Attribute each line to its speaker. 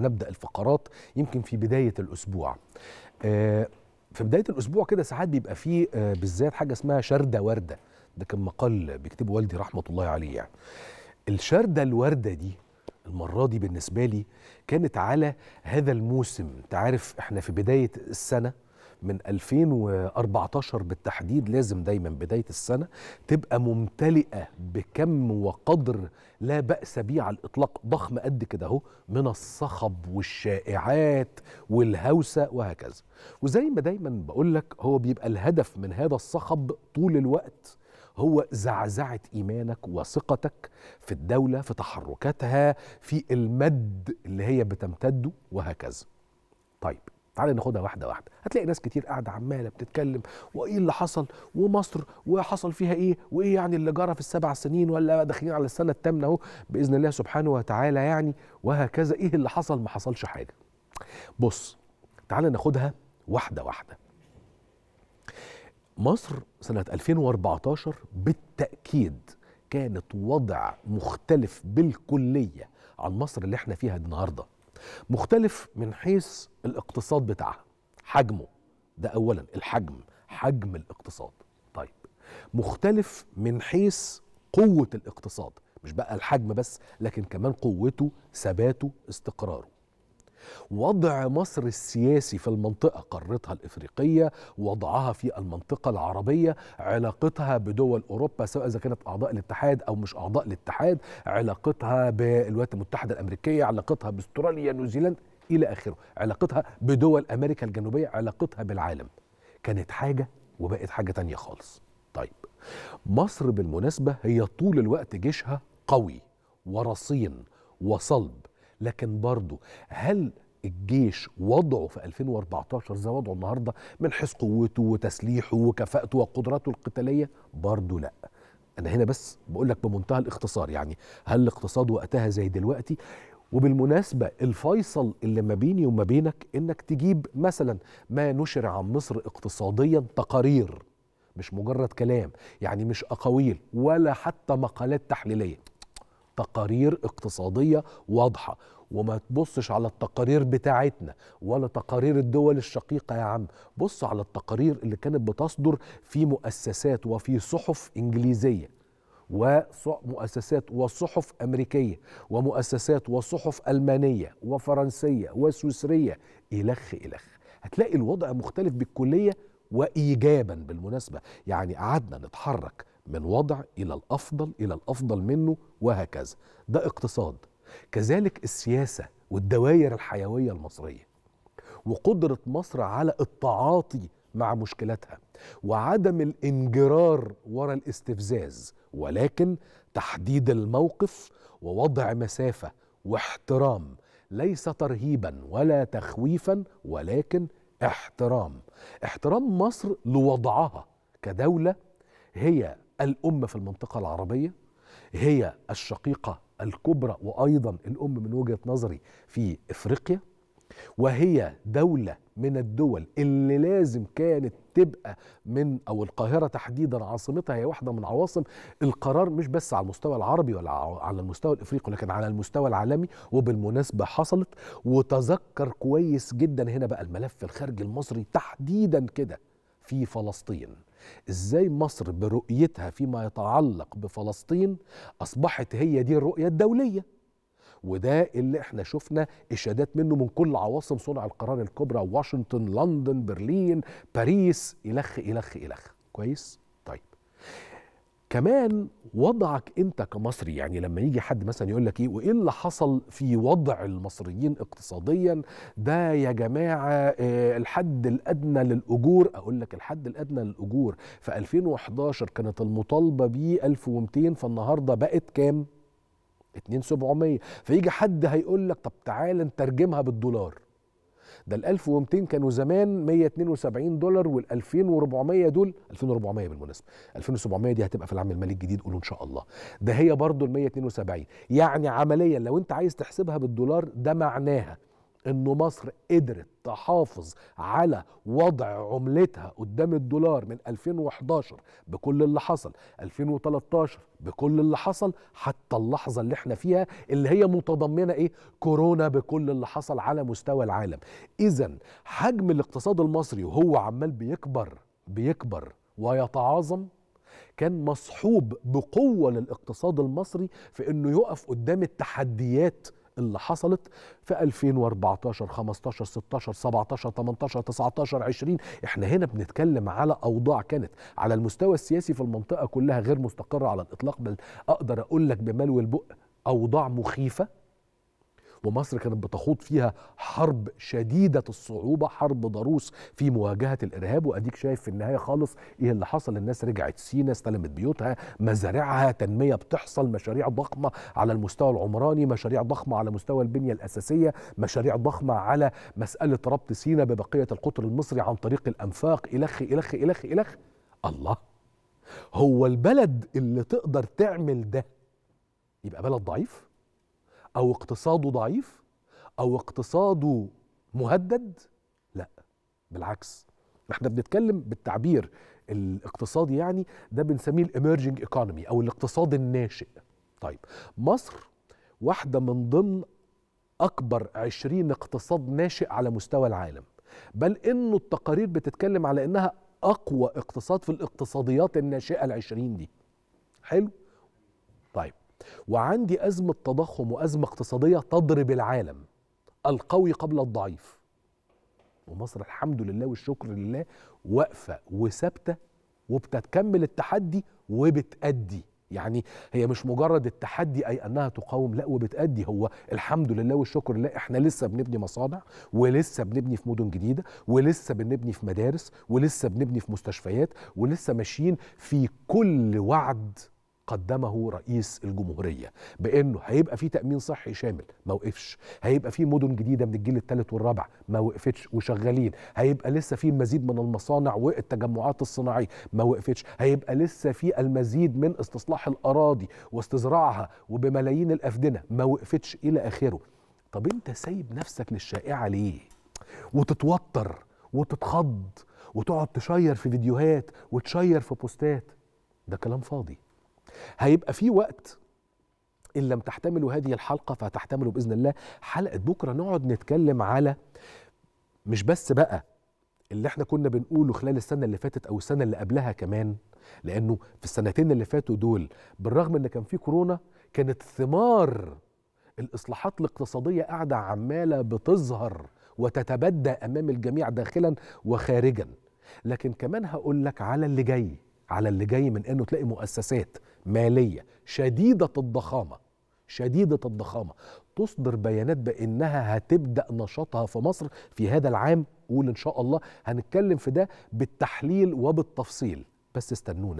Speaker 1: نبدا الفقرات يمكن في بدايه الاسبوع آه، في بدايه الاسبوع كده ساعات بيبقى فيه آه، بالذات حاجه اسمها شرده ورده ده كان مقال بيكتبه والدي رحمه الله عليه يعني الشرده الورده دي المره دي بالنسبه لي كانت على هذا الموسم تعرف احنا في بدايه السنه من 2014 بالتحديد لازم دايما بداية السنة تبقى ممتلئة بكم وقدر لا بأس به على الإطلاق ضخم قد كده أهو من الصخب والشائعات والهوسة وهكذا وزي ما دايما بقول لك هو بيبقى الهدف من هذا الصخب طول الوقت هو زعزعة إيمانك وثقتك في الدولة في تحركاتها في المد اللي هي بتمتده وهكذا طيب تعالى ناخدها واحده واحده هتلاقي ناس كتير قاعده عماله بتتكلم وايه اللي حصل ومصر وحصل فيها ايه وايه يعني اللي جرى في السبع سنين ولا داخلين على السنه الثامنه اهو باذن الله سبحانه وتعالى يعني وهكذا ايه اللي حصل ما حصلش حاجه بص تعالى ناخدها واحده واحده مصر سنة 2014 بالتأكيد كانت وضع مختلف بالكلية عن مصر اللي احنا فيها النهارده مختلف من حيث الاقتصاد بتاعها حجمه ده اولا الحجم حجم الاقتصاد طيب مختلف من حيث قوه الاقتصاد مش بقى الحجم بس لكن كمان قوته ثباته استقراره وضع مصر السياسي في المنطقة قارتها الإفريقية وضعها في المنطقة العربية علاقتها بدول أوروبا سواء إذا كانت أعضاء الاتحاد أو مش أعضاء الاتحاد علاقتها بالولايات المتحدة الأمريكية علاقتها باستراليا نيوزيلندا إلى آخره علاقتها بدول أمريكا الجنوبية علاقتها بالعالم كانت حاجة وبقت حاجة تانية خالص طيب مصر بالمناسبة هي طول الوقت جيشها قوي ورصين وصلب لكن برضه هل الجيش وضعه في 2014 زي وضعه النهارده من حيث قوته وتسليحه وكفاءته وقدراته القتاليه برضه لا انا هنا بس بقول لك بمنتهى الاختصار يعني هل الاقتصاد وقتها زي دلوقتي وبالمناسبة الفيصل اللي ما بيني وما بينك انك تجيب مثلا ما نشر عن مصر اقتصاديا تقارير مش مجرد كلام يعني مش اقاويل ولا حتى مقالات تحليليه تقارير اقتصادية واضحة وما تبصش على التقارير بتاعتنا ولا تقارير الدول الشقيقة يا عم بص على التقارير اللي كانت بتصدر في مؤسسات وفي صحف إنجليزية ومؤسسات وصحف أمريكية ومؤسسات وصحف ألمانية وفرنسية وسويسرية إلخ إلخ هتلاقي الوضع مختلف بالكلية وإيجابا بالمناسبة يعني قعدنا نتحرك من وضع إلى الأفضل إلى الأفضل منه وهكذا ده اقتصاد كذلك السياسة والدوائر الحيوية المصرية وقدرة مصر على التعاطي مع مشكلاتها وعدم الانجرار وراء الاستفزاز ولكن تحديد الموقف ووضع مسافة واحترام ليس ترهيبا ولا تخويفا ولكن احترام احترام مصر لوضعها كدولة هي الأمة في المنطقة العربية هي الشقيقة الكبرى وأيضا الأم من وجهة نظري في إفريقيا وهي دولة من الدول اللي لازم كانت تبقى من او القاهره تحديدا عاصمتها هي واحده من عواصم القرار مش بس على المستوى العربي ولا على المستوى الافريقي لكن على المستوى العالمي وبالمناسبه حصلت وتذكر كويس جدا هنا بقى الملف الخارجي المصري تحديدا كده في فلسطين ازاي مصر برؤيتها فيما يتعلق بفلسطين اصبحت هي دي الرؤيه الدوليه وده اللي احنا شفنا اشادات منه من كل عواصم صنع القرار الكبرى واشنطن لندن برلين باريس الخ الخ الخ كويس طيب كمان وضعك انت كمصري يعني لما يجي حد مثلا يقول لك ايه وايه اللي حصل في وضع المصريين اقتصاديا ده يا جماعه اه الحد الادنى للاجور اقول لك الحد الادنى للاجور في 2011 كانت المطالبه بيه 1200 فالنهارده بقت كام 2700 فيجي حد هيقول لك طب تعالى نترجمها بالدولار ده ال 1200 كانوا زمان 172 دولار وال 2400 دول 2400 بالمناسبه 2700 دي هتبقى في العام المالي الجديد قولوا ان شاء الله ده هي برضو ال 172 يعني عمليا لو انت عايز تحسبها بالدولار ده معناها انه مصر قدرت تحافظ على وضع عملتها قدام الدولار من 2011 بكل اللي حصل 2013 بكل اللي حصل حتى اللحظة اللي احنا فيها اللي هي متضمنة ايه كورونا بكل اللي حصل على مستوى العالم اذا حجم الاقتصاد المصري وهو عمال بيكبر بيكبر ويتعاظم كان مصحوب بقوة للاقتصاد المصري في انه يقف قدام التحديات اللي حصلت في 2014 15 16 17 18 19 20 احنا هنا بنتكلم على اوضاع كانت على المستوى السياسي في المنطقه كلها غير مستقره على الاطلاق بل اقدر اقول لك بملو البق اوضاع مخيفه ومصر كانت بتخوض فيها حرب شديدة الصعوبة حرب ضروس في مواجهة الإرهاب وأديك شايف في النهاية خالص إيه اللي حصل الناس رجعت سينا استلمت بيوتها مزارعها تنمية بتحصل مشاريع ضخمة على المستوى العمراني مشاريع ضخمة على مستوى البنية الأساسية مشاريع ضخمة على مسألة ربط سينا ببقية القطر المصري عن طريق الأنفاق إلخ إلخ إلخ إلخ الله هو البلد اللي تقدر تعمل ده يبقى بلد ضعيف او اقتصاده ضعيف او اقتصاده مهدد لا بالعكس احنا بنتكلم بالتعبير الاقتصادي يعني ده بنسميه الاميرجنج ايكونومي او الاقتصاد الناشئ طيب مصر واحدة من ضمن أكبر عشرين اقتصاد ناشئ على مستوى العالم بل إنه التقارير بتتكلم على إنها أقوى اقتصاد في الاقتصاديات الناشئة العشرين دي حلو؟ طيب وعندي أزمة تضخم وأزمة اقتصادية تضرب العالم القوي قبل الضعيف ومصر الحمد لله والشكر لله واقفة وثابتة وبتتكمل التحدي وبتأدي يعني هي مش مجرد التحدي اي انها تقاوم لا وبتأدي هو الحمد لله والشكر لله احنا لسه بنبني مصانع ولسه بنبني في مدن جديده ولسه بنبني في مدارس ولسه بنبني في مستشفيات ولسه ماشيين في كل وعد قدمه رئيس الجمهورية بأنه هيبقى في تأمين صحي شامل ما وقفش هيبقى في مدن جديدة من الجيل الثالث والرابع ما وقفتش وشغالين هيبقى لسه في مزيد من المصانع والتجمعات الصناعية ما وقفتش هيبقى لسه في المزيد من استصلاح الأراضي واستزراعها وبملايين الأفدنة ما وقفتش إلى آخره طب أنت سايب نفسك للشائعة ليه وتتوتر وتتخض وتقعد تشير في فيديوهات وتشير في بوستات ده كلام فاضي هيبقى في وقت ان لم تحتملوا هذه الحلقه فهتحتملوا باذن الله حلقه بكره نقعد نتكلم على مش بس بقى اللي احنا كنا بنقوله خلال السنه اللي فاتت او السنه اللي قبلها كمان لانه في السنتين اللي فاتوا دول بالرغم ان كان في كورونا كانت ثمار الاصلاحات الاقتصاديه قاعده عماله بتظهر وتتبدى امام الجميع داخلا وخارجا لكن كمان هقول لك على اللي جاي على اللي جاي من انه تلاقي مؤسسات ماليه شديده الضخامه شديده الضخامه تصدر بيانات بانها هتبدا نشاطها في مصر في هذا العام قول ان شاء الله هنتكلم في ده بالتحليل وبالتفصيل بس استنونا